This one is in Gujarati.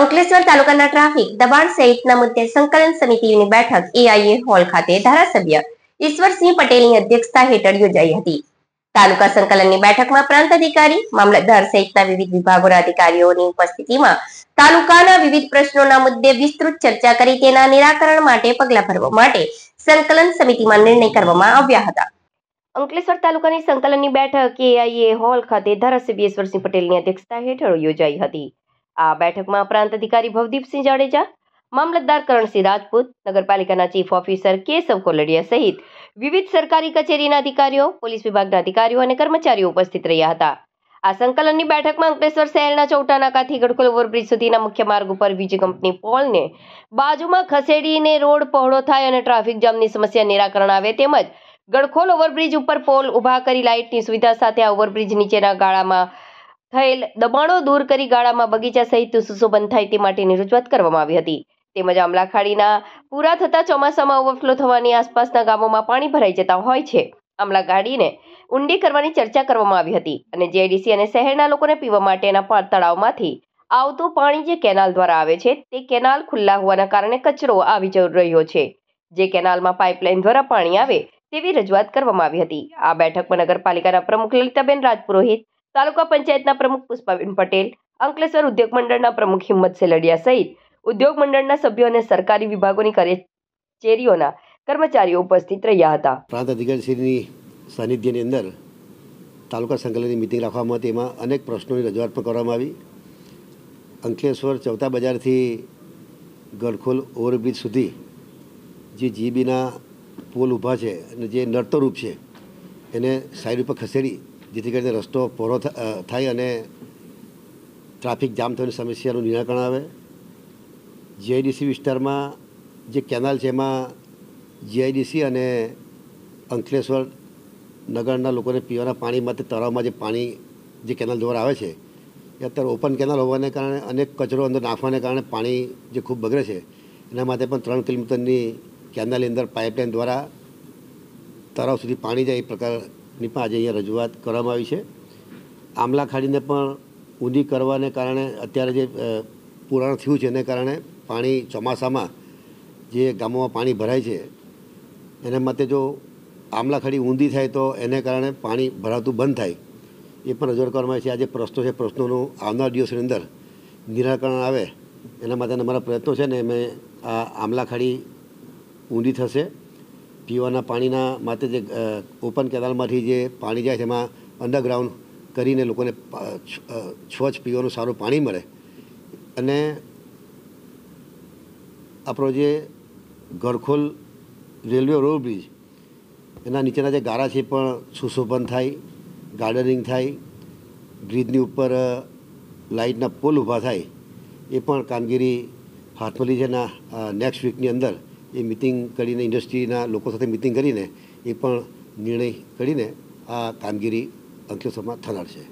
અંકલેશ્વર તાલુકાના ટ્રાફિક દબાણ સહિતના મુદ્દે સંકલન સમિતિની બેઠક એઆઈએ હોલ ખાતે ધારાસભ્ય ઈશ્વરસિંહ પટેલની અધ્યક્ષતા હેઠળ યોજાઈ હતી તાલુકા સંકલનની બેઠકમાં પ્રાંત અધિકારી મામલતદાર સહિતના વિવિધ વિભાગોના અધિકારીઓની ઉપસ્થિતિમાં તાલુકાના વિવિધ પ્રશ્નોના મુદ્દે વિસ્તૃત ચર્ચા કરી તેના નિરાકરણ માટે પગલા ભરવા માટે સંકલન સમિતિમાં નિર્ણય કરવામાં આવ્યા હતા અંકલેશ્વર તાલુકાની સંકલનની બેઠક એઆઈએ હોલ ખાતે ધારાસભ્ય ઈશ્વરસિંહ પટેલની અધ્યક્ષતા હેઠળ યોજાઈ હતી આ બેઠકમાં પ્રાંત અધિકારી ભવદીપસિંહ જાડેજા મામલતદાર કરણસિંહ રાજપૂત નગરપાલિકાના ચીફ ઓફિસર કેશવ કોલડિયા સહિત વિવિધ સરકારી કચેરીના અધિકારીઓ પોલીસ વિભાગના અધિકારીઓ અને કર્મચારીઓ ઉપસ્થિત રહ્યા હતા આ સંકલનની બેઠકમાં અંકલેશ્વર શહેરના ચૌટા નાકાથી ગડખોલ ઓવરબ્રિજ સુધીના મુખ્ય માર્ગ ઉપર વીજ કંપની પોલને બાજુમાં ખસેડીને રોડ પહોળો થાય અને ટ્રાફિક જામની સમસ્યા નિરાકરણ આવે તેમજ ગડખોલ ઓવરબ્રિજ ઉપર પોલ ઊભા કરી લાઇટની સુવિધા સાથે આ ઓવરબ્રિજ નીચેના ગાળામાં થયેલ દબાણો દૂર કરી ગાળામાં બગીચા સહિત સુશોભન થાય તે માટેની રજૂઆત કરવામાં આવી હતી તેમજ આમલાખાડીના પૂરા થતા ચોમાસામાં ઓવરફ્લો થવાની આસપાસના ગામોમાં પાણી ભરાઈ જતા હોય છે આમલા ગાડીને ઊંડી કરવાની ચર્ચા કરવામાં આવી હતી અને જેડીસી અને શહેરના લોકોને પીવા માટેના તળાવમાંથી આવતું પાણી જે કેનાલ દ્વારા આવે છે તે કેનાલ ખુલ્લા હોવાના કારણે કચરો આવી જઈ રહ્યો છે જે કેનાલમાં પાઇપલાઇન દ્વારા પાણી આવે તેવી રજૂઆત કરવામાં આવી હતી આ બેઠકમાં નગરપાલિકાના પ્રમુખ લલિતાબેન રાજપુરોહિત તાલુકા પંચાયતના પ્રમુખ પુષ્પાબેન પટેલ અંકલેશ્વર ઉદ્યોગ મંડળના પ્રમુખ હિંમત સેલડિયા સહિત ઉદ્યોગ મંડળના સભ્યો અને સરકારી વિભાગોની કચેરીઓના કર્મચારીઓ ઉપસ્થિત રહ્યા હતા પ્રાંત અધિકારીશ્રીની સાનિધ્યની અંદર તાલુકા સંકલનની મિટિંગ રાખવામાં હતી એમાં અનેક પ્રશ્નોની રજૂઆત પણ કરવામાં આવી અંકલેશ્વર ચૌથા બજારથી ગડખોલ ઓવરબ્રિજ સુધી જે જીબીના પોલ ઊભા છે અને જે નડતરૂપ છે એને સાઈડ ઉપર ખસેડી જેથી કરીને રસ્તો પહોળો થાય અને ટ્રાફિક જામ થવાની સમસ્યાનું નિરાકરણ આવે જીઆઈડીસી વિસ્તારમાં જે કેનાલ છે એમાં જીઆઈડીસી અને અંકલેશ્વર નગરના લોકોને પીવાના પાણી માટે તળાવમાં જે પાણી જે કેનાલ દ્વારા આવે છે એ અત્યારે ઓપન કેનાલ હોવાને કારણે અનેક કચરો અંદર નાખવાને કારણે પાણી જે ખૂબ બગડે છે એના માટે પણ ત્રણ કિલોમીટરની કેનાલની અંદર પાઇપલાઇન દ્વારા તળાવ સુધી પાણી જાય એ પ્રકાર ની પણ આજે અહીંયા રજૂઆત કરવામાં આવી છે આમલા ખાડીને પણ ઊંધી કરવાને કારણે અત્યારે જે પુરાણ થયું છે એને કારણે પાણી ચોમાસામાં જે ગામોમાં પાણી ભરાય છે એને માટે જો આમલા ઊંધી થાય તો એને કારણે પાણી ભરાતું બંધ થાય એ પણ રજૂઆત કરવામાં આવી છે આજે પ્રશ્નો છે પ્રશ્નોનું આવનાર દિવસની અંદર નિરાકરણ આવે એના માટેના અમારા પ્રયત્નો છે ને અમે આ આમલા ઊંધી થશે પીવાના પાણીના માટે જે ઓપન કેનાલમાંથી જે પાણી જાય છે એમાં અંડરગ્રાઉન્ડ કરીને લોકોને સ્વચ્છ પીવાનું સારું પાણી મળે અને આપણો જે ગળખોલ રેલવે રોડ બ્રિજ એના નીચેના જે ગારા છે પણ સુશોભન થાય ગાર્ડનિંગ થાય બ્રિજની ઉપર લાઇટના પોલ ઊભા થાય એ પણ કામગીરી હાથમાં લીધેના નેક્સ્ટ વીકની અંદર એ મિટિંગ કરીને ઇન્ડસ્ટ્રીના લોકો સાથે મિટિંગ કરીને એ પણ નિર્ણય કરીને આ કામગીરી અંકલેશ્વરમાં થનાર છે